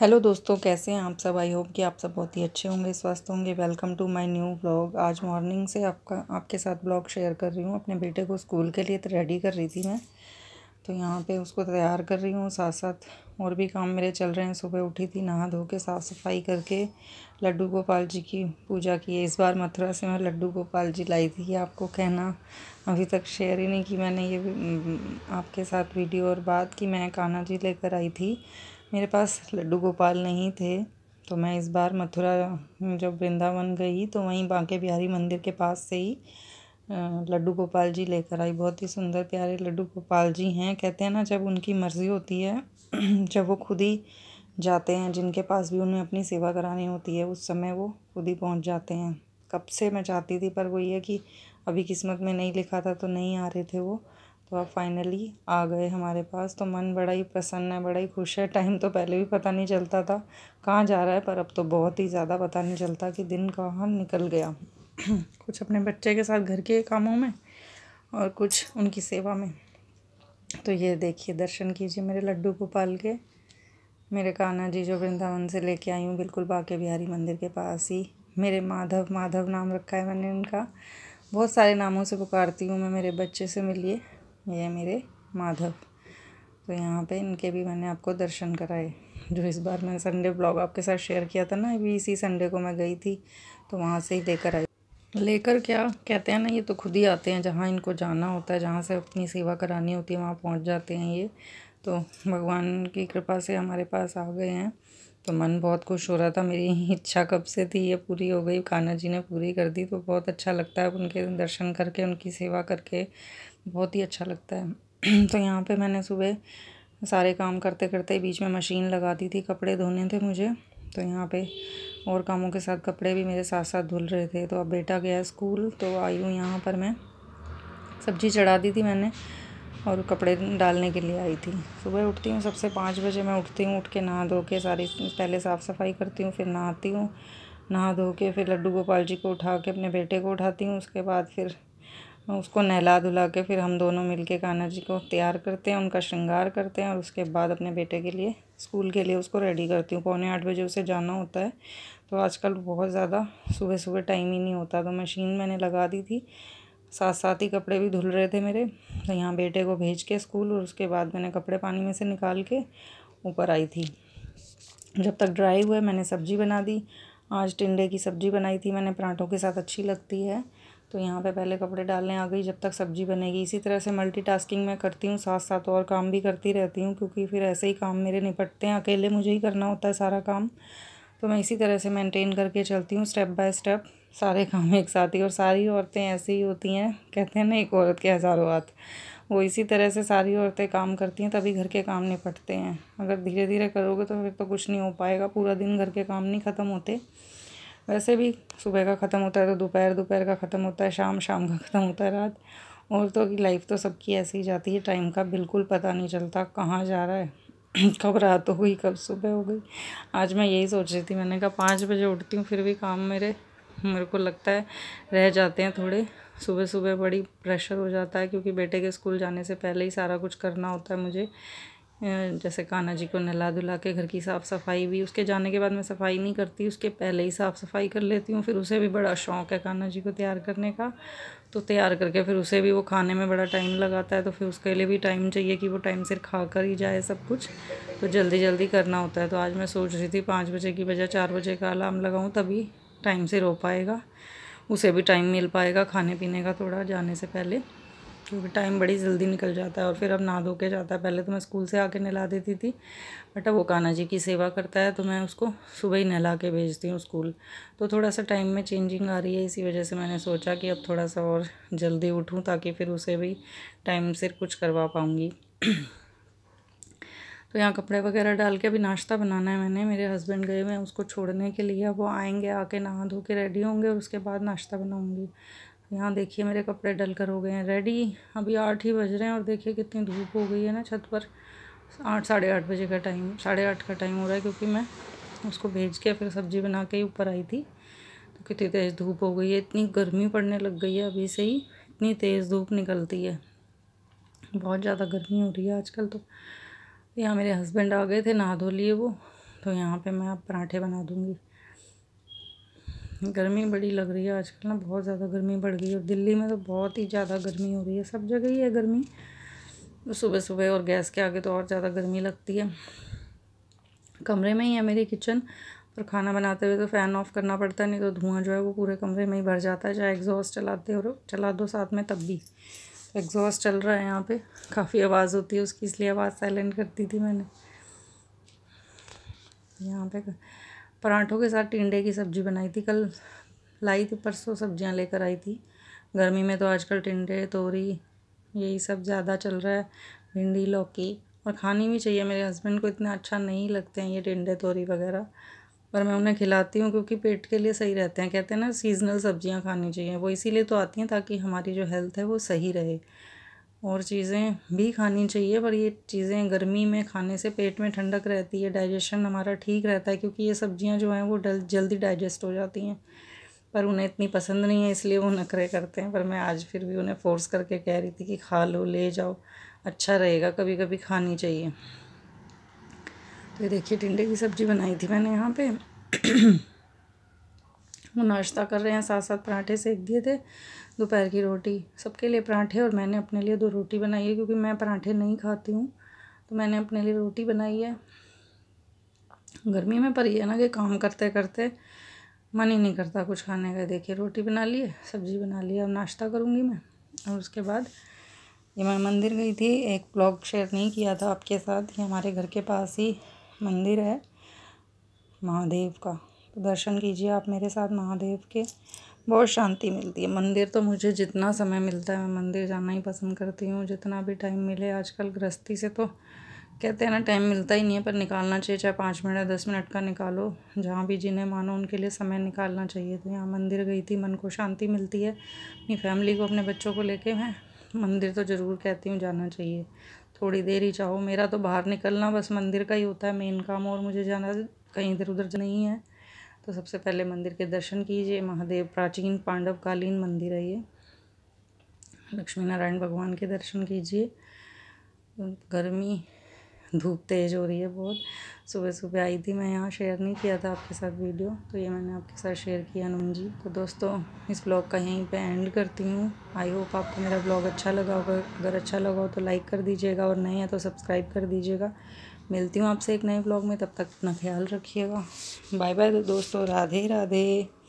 hello दोस्तों कैसे हैं आप सब आई होप कि आप सब बहुत ही अच्छे होंगे स्वस्थ होंगे welcome to my new blog आज मॉर्निंग से आपका आपके साथ ब्लॉग शेयर कर रही हूँ अपने बेटे को स्कूल के लिए तो रेडी कर रही थी मैं तो यहाँ पे उसको तैयार कर रही हूँ साथ साथ और भी काम मेरे चल रहे हैं सुबह उठी थी नहा धो के साफ़ सफाई करके लड्डू गोपाल जी की पूजा की है इस बार मथुरा से मैं लड्डू गोपाल जी लाई थी आपको कहना अभी तक शेयर ही नहीं की मैंने ये हम्म, आपके साथ वीडियो और बात की मैं कान्हा जी लेकर आई थी मेरे पास लड्डू गोपाल नहीं थे तो मैं इस बार मथुरा जब वृंदावन गई तो वहीं बांके बिहारी मंदिर के पास से ही लड्डू गोपाल जी लेकर आई बहुत ही सुंदर प्यारे लड्डू गोपाल जी हैं कहते हैं ना जब उनकी मर्ज़ी होती है जब वो खुद ही जाते हैं जिनके पास भी उन्हें अपनी सेवा करानी होती है उस समय वो खुद ही पहुंच जाते हैं कब से मैं चाहती थी पर वो ये कि अभी किस्मत में नहीं लिखा था तो नहीं आ रहे थे वो तो आप फाइनली आ गए हमारे पास तो मन बड़ा ही प्रसन्न है बड़ा ही खुश है टाइम तो पहले भी पता नहीं चलता था कहाँ जा रहा है पर अब तो बहुत ही ज़्यादा पता नहीं चलता कि दिन कहाँ निकल गया कुछ अपने बच्चे के साथ घर के कामों में और कुछ उनकी सेवा में तो ये देखिए दर्शन कीजिए मेरे लड्डू गोपाल के मेरे कान्हा जी जो वृंदावन से लेके आई हूँ बिल्कुल बाके बिहारी मंदिर के पास ही मेरे माधव माधव नाम रखा है मैंने उनका बहुत सारे नामों से पुकारती हूँ मैं मेरे बच्चे से मिलिए ये मेरे माधव तो यहाँ पे इनके भी मैंने आपको दर्शन कराए जो इस बार मैंने संडे ब्लॉग आपके साथ शेयर किया था ना अभी इसी संडे को मैं गई थी तो वहाँ से ही लेकर आई लेकर क्या कहते हैं ना ये तो खुद ही आते हैं जहाँ इनको जाना होता है जहाँ से अपनी सेवा करानी होती है वहाँ पहुँच जाते हैं ये तो भगवान की कृपा से हमारे पास आ गए हैं तो मन बहुत खुश हो रहा था मेरी इच्छा कब से थी ये पूरी हो गई कान्हा जी ने पूरी कर दी तो बहुत अच्छा लगता है उनके दर्शन करके उनकी सेवा करके बहुत ही अच्छा लगता है तो यहाँ पे मैंने सुबह सारे काम करते करते बीच में मशीन लगा दी थी कपड़े धोने थे मुझे तो यहाँ पे और कामों के साथ कपड़े भी मेरे साथ साथ धुल रहे थे तो अब बेटा गया स्कूल तो आई हूँ यहाँ पर मैं सब्जी चढ़ा दी थी मैंने और कपड़े डालने के लिए आई थी सुबह उठती हूँ सबसे पाँच बजे मैं उठती हूँ उठ के नहा धो के सारी पहले साफ़ सफाई करती हूँ फिर नहाती हूँ नहा धो के फिर लड्डू गोपाल जी को उठा के अपने बेटे को उठाती हूँ उसके बाद फिर उसको नहला धुला के फिर हम दोनों मिलके कान्हा जी को तैयार करते हैं उनका श्रृंगार करते हैं और उसके बाद अपने बेटे के लिए स्कूल के लिए उसको रेडी करती हूँ पौने आठ बजे उसे जाना होता है तो आजकल बहुत ज़्यादा सुबह सुबह टाइम ही नहीं होता तो मशीन मैंने लगा दी थी साथ साथ ही कपड़े भी धुल रहे थे मेरे तो यहाँ बेटे को भेज के स्कूल और उसके बाद मैंने कपड़े पानी में से निकाल के ऊपर आई थी जब तक ड्राई हुए मैंने सब्ज़ी बना दी आज टिंडे की सब्ज़ी बनाई थी मैंने पराठों के साथ अच्छी लगती है तो यहाँ पे पहले कपड़े डालने आ गई जब तक सब्जी बनेगी इसी तरह से मल्टीटास्किंग मैं करती हूँ साथ साथ और काम भी करती रहती हूँ क्योंकि फिर ऐसे ही काम मेरे निपटते हैं अकेले मुझे ही करना होता है सारा काम तो मैं इसी तरह से मेंटेन करके चलती हूँ स्टेप बाय स्टेप सारे काम एक साथ ही और सारी औरतें ऐसी ही होती हैं कहते हैं ना एक औरत के हज़ारों हाथ वो इसी तरह से सारी औरतें काम करती हैं तभी घर के काम निपटते हैं अगर धीरे धीरे करोगे तो फिर तो कुछ नहीं हो पाएगा पूरा दिन घर के काम नहीं ख़त्म होते वैसे भी सुबह का ख़त्म होता है तो दोपहर दोपहर का ख़त्म होता है शाम शाम का ख़त्म होता है रात औरतों की लाइफ तो सबकी ऐसी ही जाती है टाइम का बिल्कुल पता नहीं चलता कहाँ जा रहा है कब रात हो गई कब सुबह हो गई आज मैं यही सोच रही थी मैंने कहा पाँच बजे उठती हूँ फिर भी काम मेरे मेरे को लगता है रह जाते हैं थोड़े सुबह सुबह बड़ी प्रेशर हो जाता है क्योंकि बेटे के स्कूल जाने से पहले ही सारा कुछ करना होता है मुझे जैसे कान्हा जी को नहला धुला के घर की साफ़ सफाई भी उसके जाने के बाद मैं सफाई नहीं करती उसके पहले ही साफ़ सफाई कर लेती हूँ फिर उसे भी बड़ा शौक़ है कान्हा जी को तैयार करने का तो तैयार करके फिर उसे भी वो खाने में बड़ा टाइम लगाता है तो फिर उसके लिए भी टाइम चाहिए कि वो टाइम से खा कर ही जाए सब कुछ तो जल्दी जल्दी करना होता है तो आज मैं सोच रही थी पाँच बजे की बजाय चार बजे का अलार्म लगाऊँ तभी टाइम से रो पाएगा उसे भी टाइम मिल पाएगा खाने पीने का थोड़ा जाने से पहले क्योंकि टाइम बड़ी जल्दी निकल जाता है और फिर अब नहा धो के जाता है पहले तो मैं स्कूल से आके नहला देती थी बट अब वो कान्हा जी की सेवा करता है तो मैं उसको सुबह ही नहला के भेजती हूँ स्कूल तो थोड़ा सा टाइम में चेंजिंग आ रही है इसी वजह से मैंने सोचा कि अब थोड़ा सा और जल्दी उठूँ ताकि फिर उसे भी टाइम से कुछ करवा पाऊँगी तो यहाँ कपड़े वगैरह डाल के अभी नाश्ता बनाना है मैंने मेरे हस्बैंड गए हुए हैं उसको छोड़ने के लिए वो आएंगे आके नहा धो के रेडी होंगे और उसके बाद नाश्ता बनाऊँगी यहाँ देखिए मेरे कपड़े डल कर हो गए हैं रेडी अभी आठ ही बज रहे हैं और देखिए कितनी धूप हो गई है ना छत पर आठ साढ़े आठ बजे का टाइम साढ़े आठ का टाइम हो रहा है क्योंकि मैं उसको भेज के फिर सब्ज़ी बना के ही ऊपर आई थी तो कितनी तेज़ धूप हो गई है इतनी गर्मी पड़ने लग गई है अभी से ही इतनी तेज़ धूप निकलती है बहुत ज़्यादा गर्मी हो रही है आजकल तो यहाँ मेरे हस्बैंड आ गए थे नहा धो लिए वो तो यहाँ पर मैं अब पराठे बना दूँगी गर्मी बड़ी लग रही है आजकल ना बहुत ज़्यादा गर्मी बढ़ गई है दिल्ली में तो बहुत ही ज़्यादा गर्मी हो रही है सब जगह ही है गर्मी तो सुबह सुबह और गैस के आगे तो और ज़्यादा गर्मी लगती है कमरे में ही है मेरी किचन पर खाना बनाते हुए तो फ़ैन ऑफ करना पड़ता है नहीं तो धुआं जो है वो पूरे कमरे में ही भर जाता है चाहे एग्जॉस्ट चलाते हो चला दो साथ में तब भी एग्जॉस्ट चल रहा है यहाँ पे काफ़ी आवाज़ होती है उसकी इसलिए आवाज़ साइलेंट करती थी मैंने यहाँ पे पराठों के साथ टिंडे की सब्ज़ी बनाई थी कल लाई थी परसों सब्जियां लेकर आई थी गर्मी में तो आजकल टिंडे तोरी यही सब ज़्यादा चल रहा है भिंडी लौकी और खानी भी चाहिए मेरे हस्बैंड को इतना अच्छा नहीं लगते हैं ये टिंडे तोरी वगैरह पर मैं उन्हें खिलाती हूँ क्योंकि पेट के लिए सही रहते हैं कहते हैं ना सीजनल सब्जियाँ खानी चाहिए वो इसीलिए तो आती हैं ताकि हमारी जो हेल्थ है वो सही रहे और चीज़ें भी खानी चाहिए पर ये चीज़ें गर्मी में खाने से पेट में ठंडक रहती है डाइजेशन हमारा ठीक रहता है क्योंकि ये सब्जियां जो हैं वो डल जल्दी डाइजेस्ट हो जाती हैं पर उन्हें इतनी पसंद नहीं है इसलिए वो नखरे करते हैं पर मैं आज फिर भी उन्हें फ़ोर्स करके कह रही थी कि खा लो ले जाओ अच्छा रहेगा कभी कभी खानी चाहिए तो ये देखिए टिंडे की सब्ज़ी बनाई थी मैंने यहाँ पर वो नाश्ता कर रहे हैं साथ साथ पराठे सेक दिए थे दोपहर की रोटी सबके लिए पराठे और मैंने अपने लिए दो रोटी बनाई है क्योंकि मैं पराठे नहीं खाती हूँ तो मैंने अपने लिए रोटी बनाई है गर्मी में पर यह ना कि काम करते करते मन ही नहीं करता कुछ खाने का देखिए रोटी बना ली है सब्ज़ी बना ली है अब नाश्ता करूँगी मैं और उसके बाद ये मैं मंदिर गई थी एक ब्लॉग शेयर नहीं किया था आपके साथ ये हमारे घर के पास ही मंदिर है महादेव का तो दर्शन कीजिए आप मेरे साथ महादेव के बहुत शांति मिलती है मंदिर तो मुझे जितना समय मिलता है मैं मंदिर जाना ही पसंद करती हूँ जितना भी टाइम मिले आजकल गृहस्थी से तो कहते हैं ना टाइम मिलता ही नहीं है पर निकालना चाहिए चाहे पाँच मिनट दस मिनट का निकालो जहाँ भी जिन्हें मानो उनके लिए समय निकालना चाहिए तो यहाँ मंदिर गई थी मन को शांति मिलती है अपनी फैमिली को अपने बच्चों को लेके मैं मंदिर तो ज़रूर कहती हूँ जाना चाहिए थोड़ी देर ही चाहो मेरा तो बाहर निकलना बस मंदिर का ही होता है मेन काम और मुझे जाना कहीं इधर उधर नहीं है तो सबसे पहले मंदिर के दर्शन कीजिए महादेव प्राचीन पांडवकालीन मंदिर है ये लक्ष्मी नारायण भगवान के दर्शन कीजिए गर्मी धूप तेज़ हो रही है बहुत सुबह सुबह आई थी मैं यहाँ शेयर नहीं किया था आपके साथ वीडियो तो ये मैंने आपके साथ शेयर किया हनुमान जी तो दोस्तों इस ब्लॉग का यहीं पे एंड करती हूँ आई होप आपको मेरा ब्लॉग अच्छा लगा होगा अगर अच्छा लगा हो तो लाइक कर दीजिएगा और नए हैं तो सब्सक्राइब कर दीजिएगा मिलती हूँ आपसे एक नए ब्लॉग में तब तक अपना ख्याल रखिएगा बाय बाय दोस्तों राधे राधे